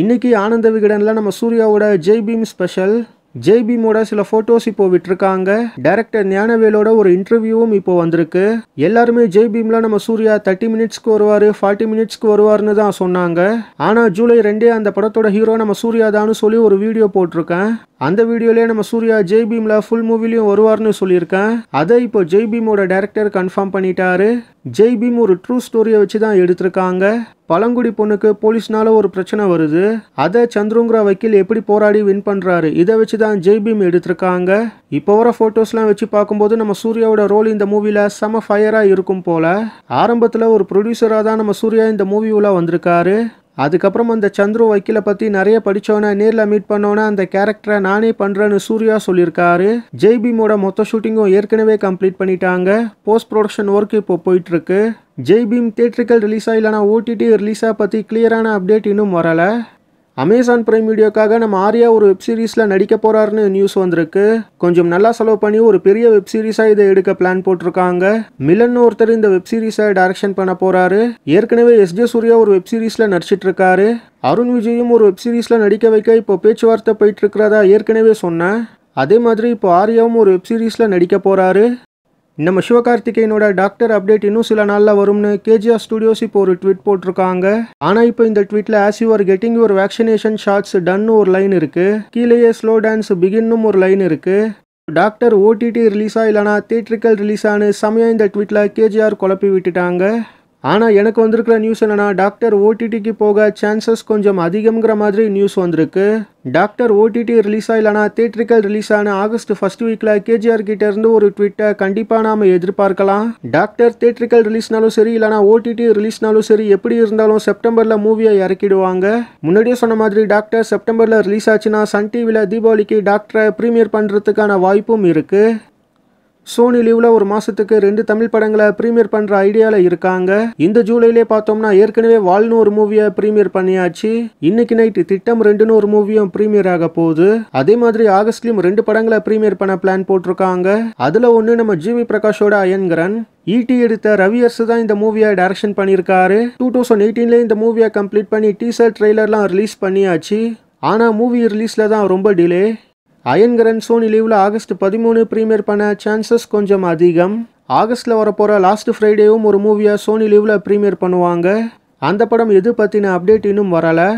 இன்றைக்கி ஆனந்த விகடனில் நம்ம சூர்யாவோட ஜெய்பீம் ஸ்பெஷல் ஜெய்பீமோட சில ஃபோட்டோஸ் இப்போ விட்டுருக்காங்க டைரக்டர் ஞானவேலோட ஒரு இன்டர்வியூவும் இப்போ வந்திருக்கு எல்லாருமே ஜெய்பீம்ல நம்ம சூர்யா தேர்ட்டி மினிட்ஸ்க்கு வருவார் ஃபார்ட்டி மினிட்ஸ்க்கு வருவார்னு தான் சொன்னாங்க ஆனால் ஜூலை ரெண்டே அந்த படத்தோட ஹீரோ நம்ம சூர்யா தான்னு சொல்லி ஒரு வீடியோ போட்டிருக்கேன் அந்த வீடியோலேயே நம்ம சூர்யா ஜெய் பீமில் ஃபுல் மூவிலையும் வருவார்னு சொல்லியிருக்கேன் அதை இப்போ ஜெய் பீமோட டேரக்டர் கன்ஃபார்ம் பண்ணிட்டாரு ஜெய் பீம் ஒரு ட்ரூ ஸ்டோரியை வச்சு தான் எடுத்திருக்காங்க பழங்குடி பொண்ணுக்கு போலீஸ்னால ஒரு பிரச்சனை வருது அதை சந்துருங்கிற வக்கீல் எப்படி போராடி வின் பண்ணுறாரு இதை வச்சு தான் ஜெய் பீம் எடுத்திருக்காங்க இப்போ வர ஃபோட்டோஸ்லாம் வச்சு பார்க்கும்போது நம்ம சூர்யாவோட ரோல் இந்த மூவியில் செம ஃபயராக இருக்கும் போல ஆரம்பத்தில் ஒரு ப்ரொடியூசராக தான் நம்ம சூர்யா இந்த உள்ள வந்திருக்காரு அதுக்கப்புறம் அந்த சந்துரு வக்கீலை பற்றி நிறைய படித்தோன்னே நேரில் மீட் பண்ணோன்னே அந்த கேரக்டரை நானே பண்ணுறேன்னு சூர்யா சொல்லியிருக்காரு ஜெய்பீமோட மொத்த ஷூட்டிங்கும் ஏற்கனவே கம்ப்ளீட் பண்ணிட்டாங்க போஸ்ட் ப்ரொடக்ஷன் ஒர்க் இப்போ போயிட்டுருக்கு ஜெய்பீம் தேட்டருக்கள் ரிலீஸாக இல்லைனா ஓடிடி ரிலீஸாக பற்றி கிளியரான அப்டேட் இன்னும் வரலை அமேசான் பிரைம் வீடியோக்காக நம்ம ஆரியா ஒரு வெப் சீரிஸில் நடிக்க போகிறாருன்னு நியூஸ் வந்திருக்கு கொஞ்சம் நல்லா செலவு பண்ணி ஒரு பெரிய வெப் சீரிஸாக இதை எடுக்க பிளான் போட்டிருக்காங்க மிலன் ஒருத்தர் இந்த வெப் சீரிஸை டைரக்ஷன் பண்ண போகிறாரு ஏற்கனவே எஸ் ஜே சூர்யா ஒரு வெப் சீரிஸில் நடிச்சிட்டு இருக்காரு அருண் விஜயும் ஒரு வெப் சீரிஸில் நடிக்க வைக்க இப்போ பேச்சுவார்த்தை போயிட்டு இருக்கிறதா ஏற்கனவே சொன்னேன் அதே மாதிரி இப்போ ஆரியாவும் ஒரு வெப் சீரிஸில் நடிக்க போகிறாரு நம்ம சிவகார்த்திகேயனோட டாக்டர் அப்டேட் இன்னும் சில நாளில் வரும்னு கேஜிஆர் ஸ்டுடியோஸ் இப்போ ஒரு ட்வீட் போட்டிருக்காங்க ஆனால் இப்போ இந்த ட்வீட்ல as you are getting your vaccination shots டன்னு ஒரு லைன் இருக்கு கீழேயே ஸ்லோ டான்ஸ் பிகின்னும் ஒரு லைன் இருக்கு டாக்டர் ஓடிடி ரிலீஸா இல்லைனா தேட்ரிக்கல் ஆனு சமயம் இந்த ட்வீட்ல கேஜிஆர் குழப்பி விட்டுட்டாங்க ஆனால் எனக்கு வந்திருக்கிற நியூஸ் என்னென்னா டாக்டர் ஓடிடிக்கு போக சான்சஸ் கொஞ்சம் அதிகம்ங்கிற மாதிரி நியூஸ் வந்திருக்கு டாக்டர் ஓடிடி ரிலீஸ் ஆகலனா தேட்டரிக்கல் ரிலீஸ் ஆன ஆகஸ்ட் ஃபர்ஸ்ட் வீக்கில் கேஜிஆர் கிட்ட இருந்து ஒரு ட்விட்டை கண்டிப்பாக நாம் எதிர்பார்க்கலாம் டாக்டர் தேட்டரிக்கல் ரிலீஸ்னாலும் சரி இல்லைனா ஓடிடி ரிலீஸ்னாலும் சரி எப்படி இருந்தாலும் செப்டம்பரில் மூவியை இறக்கிடுவாங்க முன்னாடியே சொன்ன மாதிரி டாக்டர் செப்டம்பரில் ரிலீஸ் ஆச்சுன்னா சன் டிவியில் தீபாவளிக்கு டாக்டரை ப்ரீமியர் பண்ணுறதுக்கான வாய்ப்பும் இருக்குது சோனி லீவ்ல ஒரு மாசத்துக்கு ரெண்டு தமிழ் படங்களை ப்ரீமியர் பண்ற ஐடியால இருக்காங்க இந்த ஜூலைலே பார்த்தோம்னா ஏற்கனவே வால்னு ஒரு மூவியை ப்ரீமியர் பண்ணியாச்சு இன்னைக்கு நைட் திட்டம் ரெண்டுன்னு ஒரு மூவியும் ப்ரீமியர் ஆக போகுது அதே மாதிரி ஆகஸ்ட்லயும் ரெண்டு படங்களை ப்ரீமியர் பண்ண பிளான் போட்டிருக்காங்க அதுல ஒன்று நம்ம ஜிவி பிரகாஷோட அயன்கரன் ஈடி e எடுத்த ரவியர்ஸ் தான் இந்த மூவியை டைரக்ஷன் பண்ணியிருக்காரு டூ தௌசண்ட் எயிட்டீன்ல இந்த மூவியை கம்ப்ளீட் பண்ணி டீசர் ட்ரெய்லர்லாம் ரிலீஸ் பண்ணியாச்சு ஆனால் மூவி ரிலீஸில் தான் ரொம்ப டிலே அயன்கரன் சோனி லீவில் ஆகஸ்ட் பதிமூணு ப்ரீமியர் பண்ண சான்சஸ் கொஞ்சம் அதிகம் ஆகஸ்டில் வரப்போகிற லாஸ்ட் ஃப்ரைடேவும் ஒரு மூவியாக சோனி லீவில் ப்ரீமியர் பண்ணுவாங்க அந்த படம் எது பற்றின அப்டேட் இன்னும் வரலை